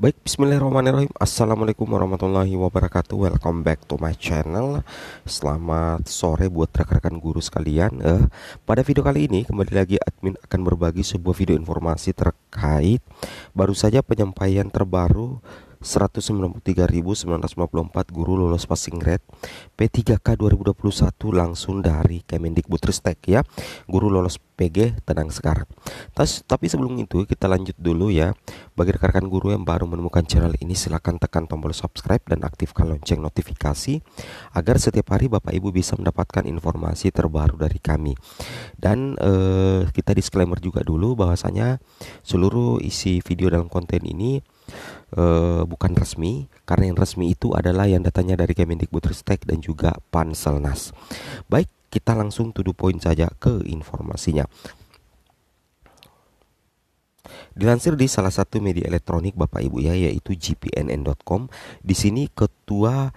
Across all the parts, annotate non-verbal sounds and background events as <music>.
Baik, bismillahirrahmanirrahim Assalamualaikum warahmatullahi wabarakatuh Welcome back to my channel Selamat sore buat rekan-rekan guru sekalian eh, Pada video kali ini kembali lagi admin akan berbagi sebuah video informasi terkait Baru saja penyampaian terbaru 193.954 guru lulus passing grade P3K 2021 langsung dari Kemendikbudristek ya. Guru lolos PG tenang sekarang. Tas, tapi sebelum itu kita lanjut dulu ya. Bagi rekan-rekan guru yang baru menemukan channel ini silahkan tekan tombol subscribe dan aktifkan lonceng notifikasi agar setiap hari Bapak Ibu bisa mendapatkan informasi terbaru dari kami. Dan eh, kita disclaimer juga dulu bahwasanya seluruh isi video dalam konten ini uh, bukan resmi karena yang resmi itu adalah yang datanya dari Kemendikbudristek dan juga Panselnas. Baik, kita langsung to poin saja ke informasinya. Dilansir di salah satu media elektronik Bapak Ibu ya yaitu gpnn.com, di sini ketua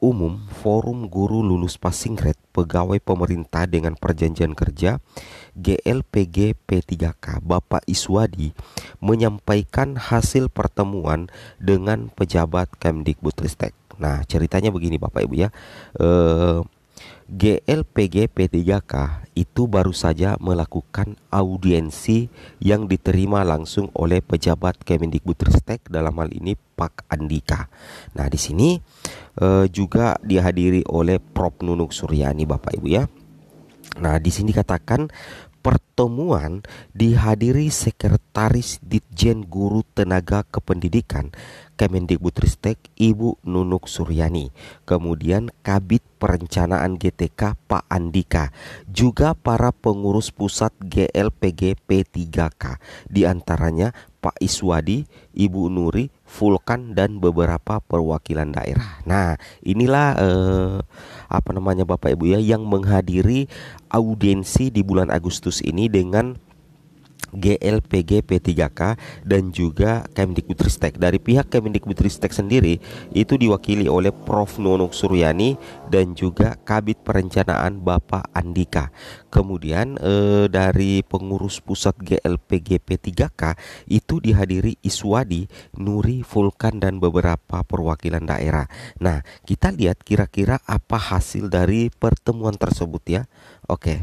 umum Forum Guru Lulus Pasingret Pegawai Pemerintah dengan Perjanjian Kerja GLPG P3K Bapak Iswadi menyampaikan hasil pertemuan dengan pejabat Kemdikbudristek. Nah, ceritanya begini Bapak Ibu ya. Eh GLPG P3K itu baru saja melakukan audiensi yang diterima langsung oleh pejabat Kemendikbudristek dalam hal ini Pak Andika. Nah, di sini eh, juga dihadiri oleh Prof Nunuk Suryani Bapak Ibu ya. Nah, di sini katakan pertemuan dihadiri Sekretaris Ditjen Guru Tenaga Kependidikan Kemendikbudristek Ibu Nunuk Suryani, kemudian Kabit Perencanaan GTK Pak Andika, juga para pengurus pusat GLPG P3K, diantaranya Pak Iswadi, Ibu Nuri, Vulkan dan beberapa perwakilan daerah. Nah, inilah eh, apa namanya Bapak Ibu ya yang menghadiri audiensi di bulan Agustus ini dengan GLPG P3K dan juga Kemdikbudristek. Dari pihak Kemdikbudristek sendiri itu diwakili oleh Prof Nonok Suryani dan juga Kabit Perencanaan Bapak Andika. Kemudian eh, dari pengurus pusat GLPG P3K itu dihadiri Iswadi, Nuri, Vulkan dan beberapa perwakilan daerah. Nah, kita lihat kira-kira apa hasil dari pertemuan tersebut ya. Oke. Okay.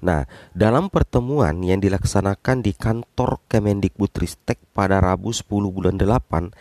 Nah, dalam pertemuan yang dilaksanakan di kantor Kemendikbudristek pada Rabu 10 bulan 8,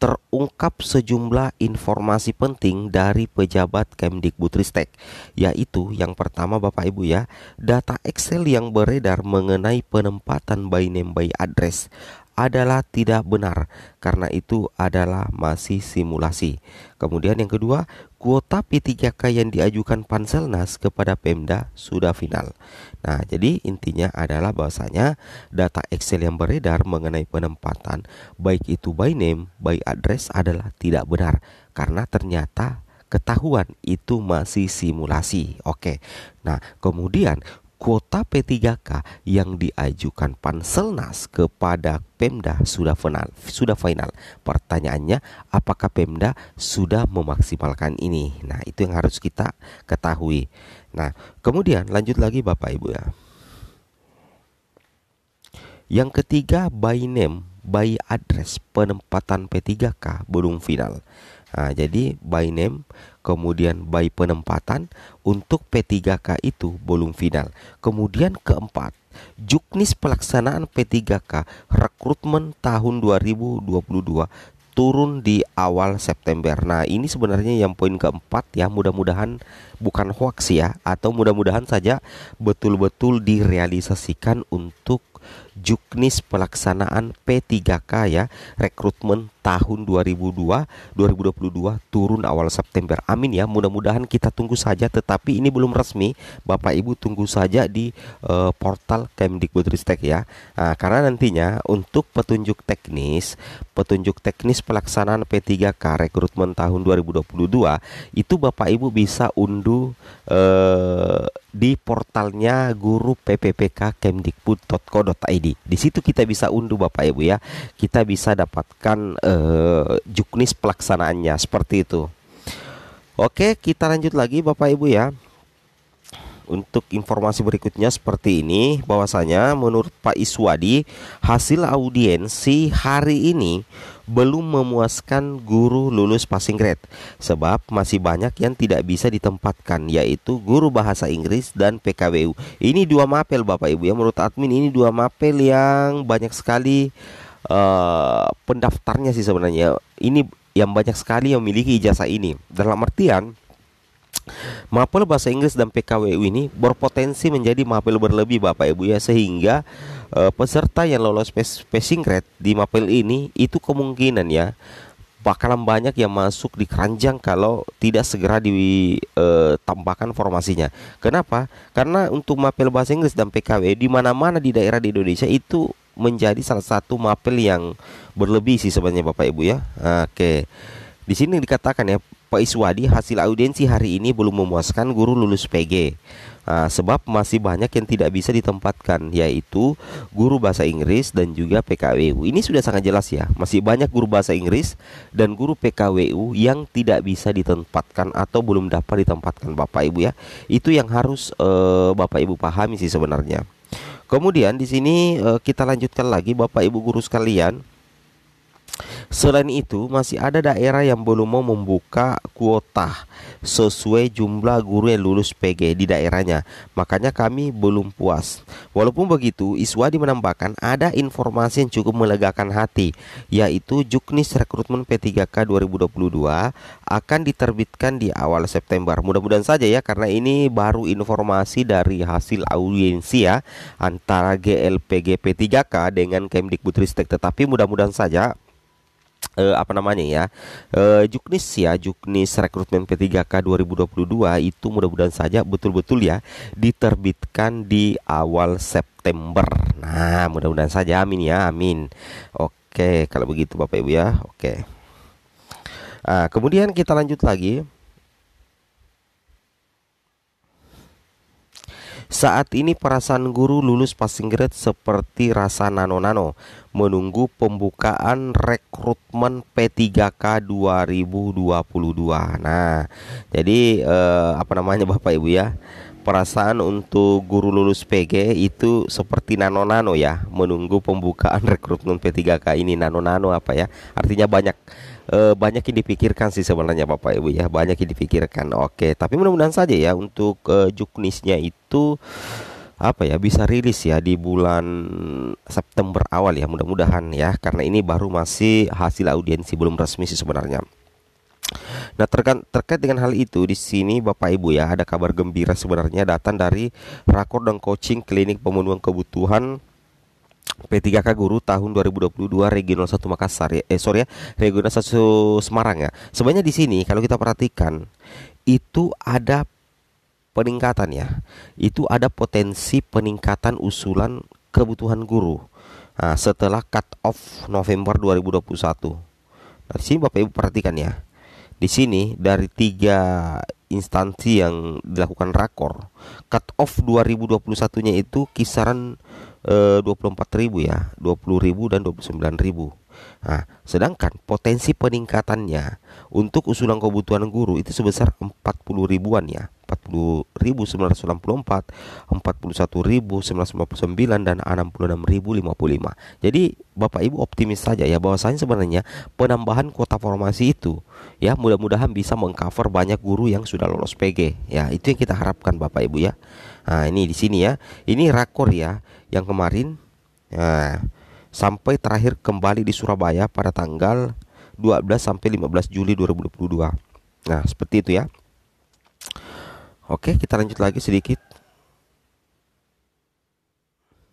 terungkap sejumlah informasi penting dari pejabat Kemendikbudristek, yaitu yang pertama Bapak Ibu ya, data Excel yang beredar mengenai penempatan by name by address adalah tidak benar karena itu adalah masih simulasi. Kemudian yang kedua, kuota P3K yang diajukan Panselnas kepada Pemda sudah final. Nah, jadi intinya adalah bahwasanya data Excel yang beredar mengenai penempatan baik itu by name, by address adalah tidak benar karena ternyata ketahuan itu masih simulasi. Oke. Nah, kemudian kuota P3K yang diajukan Panselnas kepada Pemda sudah final. Sudah final. Pertanyaannya, apakah Pemda sudah memaksimalkan ini? Nah, itu yang harus kita ketahui. Nah, kemudian lanjut lagi Bapak Ibu ya. Yang ketiga, by name, by address penempatan P3K belum final. Nah, jadi by name kemudian by penempatan untuk P3K itu belum final. Kemudian keempat, juknis pelaksanaan P3K rekrutmen tahun 2022 turun di awal September. Nah, ini sebenarnya yang poin keempat ya, mudah-mudahan bukan hoax ya atau mudah-mudahan saja betul-betul direalisasikan untuk Juknis pelaksanaan P3K ya, rekrutmen tahun 2002 2022 turun awal September. Amin ya. Mudah-mudahan kita tunggu saja tetapi ini belum resmi. Bapak Ibu tunggu saja di uh, portal Kemdikbudristek ya. Nah, karena nantinya untuk petunjuk teknis, petunjuk teknis pelaksanaan P3K rekrutmen tahun 2022 itu Bapak Ibu bisa unduh uh, di portalnya guru pppk kemdikbud.co.id id Di situ kita bisa unduh Bapak Ibu ya. Kita bisa dapatkan uh, juknis pelaksanaannya seperti itu. Oke, kita lanjut lagi Bapak Ibu ya. Untuk informasi berikutnya seperti ini bahwasanya menurut Pak Iswadi hasil audiensi hari ini belum memuaskan guru lulus passing grade sebab masih banyak yang tidak bisa ditempatkan yaitu guru bahasa Inggris dan PKWU. Ini dua mapel Bapak Ibu ya menurut admin ini dua mapel yang banyak sekali uh, pendaftarnya sih sebenarnya. Ini yang banyak sekali yang memiliki ijazah ini. Dalam artian mapel bahasa Inggris dan PKWU ini berpotensi menjadi mapel berlebih Bapak Ibu ya sehingga uh, peserta yang lolos passing grade di MAPEL ini itu kemungkinan ya bakalan banyak yang masuk di keranjang kalau tidak segera ditambahkan eh, formasinya. Kenapa? Karena untuk mapel bahasa Inggris dan PKW di mana-mana di daerah di Indonesia itu menjadi salah satu mapel yang berlebih sih sebenarnya Bapak Ibu ya. Oke. Di sini dikatakan ya Pak Iswadi hasil audiensi hari ini belum memuaskan guru lulus PG. Nah, sebab masih banyak yang tidak bisa ditempatkan yaitu guru bahasa Inggris dan juga PKWU. Ini sudah sangat jelas ya. Masih banyak guru bahasa Inggris dan guru PKWU yang tidak bisa ditempatkan atau belum dapat ditempatkan Bapak Ibu ya. Itu yang harus eh, Bapak Ibu pahami sih sebenarnya. Kemudian di sini eh, kita lanjutkan lagi Bapak Ibu guru sekalian Selain itu, masih ada daerah yang belum mau membuka kuota sesuai jumlah guru yang lulus PG di daerahnya. Makanya kami belum puas. Walaupun begitu, Iswadi menambahkan ada informasi yang cukup melegakan hati, yaitu Juknis Rekrutmen P3K 2022 akan diterbitkan di awal September. Mudah-mudahan saja ya, karena ini baru informasi dari hasil audiensi ya antara GLPG P3K dengan Kemdikbudristek. Tetapi mudah-mudahan saja eh, apa namanya ya eh, Juknis ya Juknis rekrutmen P3K 2022 itu mudah-mudahan saja betul-betul ya diterbitkan di awal September. Nah mudah-mudahan saja amin ya amin. Oke kalau begitu Bapak Ibu ya oke. Nah, kemudian kita lanjut lagi Saat ini perasaan guru lulus passing grade seperti rasa nano-nano menunggu pembukaan rekrutmen P3K 2022. Nah, jadi eh, apa namanya Bapak Ibu ya? perasaan untuk guru lulus PG itu seperti nano-nano ya menunggu pembukaan <laughs> rekrutmen P3K ini nano-nano apa ya artinya banyak e, banyak yang dipikirkan sih sebenarnya Bapak Ibu ya banyak yang dipikirkan oke tapi mudah-mudahan saja ya untuk e, juknisnya itu apa ya bisa rilis ya di bulan September awal ya mudah-mudahan ya karena ini baru masih hasil audiensi belum resmi sih sebenarnya Nah terkait, terkait dengan hal itu di sini Bapak Ibu ya ada kabar gembira sebenarnya datang dari rakor dan coaching klinik pemenuhan kebutuhan P3K Guru tahun 2022 Regional 1 Makassar ya. Eh sorry ya, Regional 1 Semarang ya. Sebenarnya di sini kalau kita perhatikan itu ada peningkatan ya. Itu ada potensi peningkatan usulan kebutuhan guru. Nah, setelah cut off November 2021. Nah, di sini Bapak Ibu perhatikan ya di sini dari tiga instansi yang dilakukan rakor cut off 2021 nya itu kisaran eh, 24.000 ya 20.000 dan 29.000 Nah, sedangkan potensi peningkatannya untuk usulan kebutuhan guru itu sebesar 40 ribuan ya. 40.964, 41.999 dan 66.055. Jadi Bapak Ibu optimis saja ya bahwasanya sebenarnya penambahan kuota formasi itu ya mudah-mudahan bisa mengcover banyak guru yang sudah lolos PG ya. Itu yang kita harapkan Bapak Ibu ya. Nah, ini di sini ya. Ini rakor ya yang kemarin. Nah, sampai terakhir kembali di Surabaya pada tanggal 12 sampai 15 Juli 2022. Nah, seperti itu ya. Oke, kita lanjut lagi sedikit.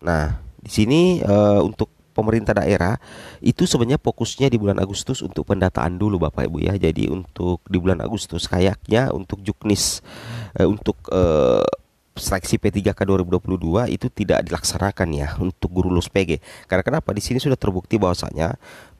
Nah, di sini e, untuk pemerintah daerah itu sebenarnya fokusnya di bulan Agustus untuk pendataan dulu Bapak Ibu ya. Jadi untuk di bulan Agustus kayaknya untuk juknis e, untuk e, seleksi P3K 2022 itu tidak dilaksanakan ya untuk guru lulus PG. Karena kenapa? Di sini sudah terbukti bahwasanya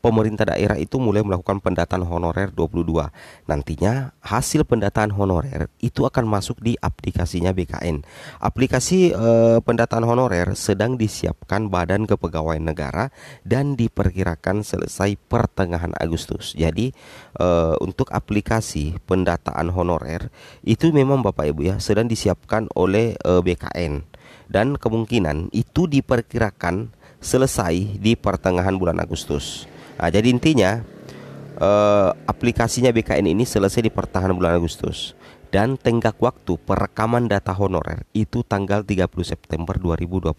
pemerintah daerah itu mulai melakukan pendataan honorer 22. Nantinya hasil pendataan honorer itu akan masuk di aplikasinya BKN. Aplikasi eh, pendataan honorer sedang disiapkan Badan Kepegawaian Negara dan diperkirakan selesai pertengahan Agustus. Jadi eh, untuk aplikasi pendataan honorer itu memang Bapak Ibu ya sedang disiapkan oleh eh, BKN dan kemungkinan itu diperkirakan selesai di pertengahan bulan Agustus. Nah, jadi intinya eh, aplikasinya BKN ini selesai di pertahanan bulan Agustus dan tenggak waktu perekaman data honorer itu tanggal 30 September 2022.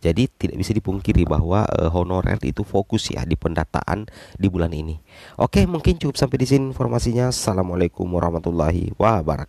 Jadi tidak bisa dipungkiri bahwa e, honorer itu fokus ya di pendataan di bulan ini. Oke, mungkin cukup sampai di sini informasinya. Assalamualaikum warahmatullahi wabarakatuh.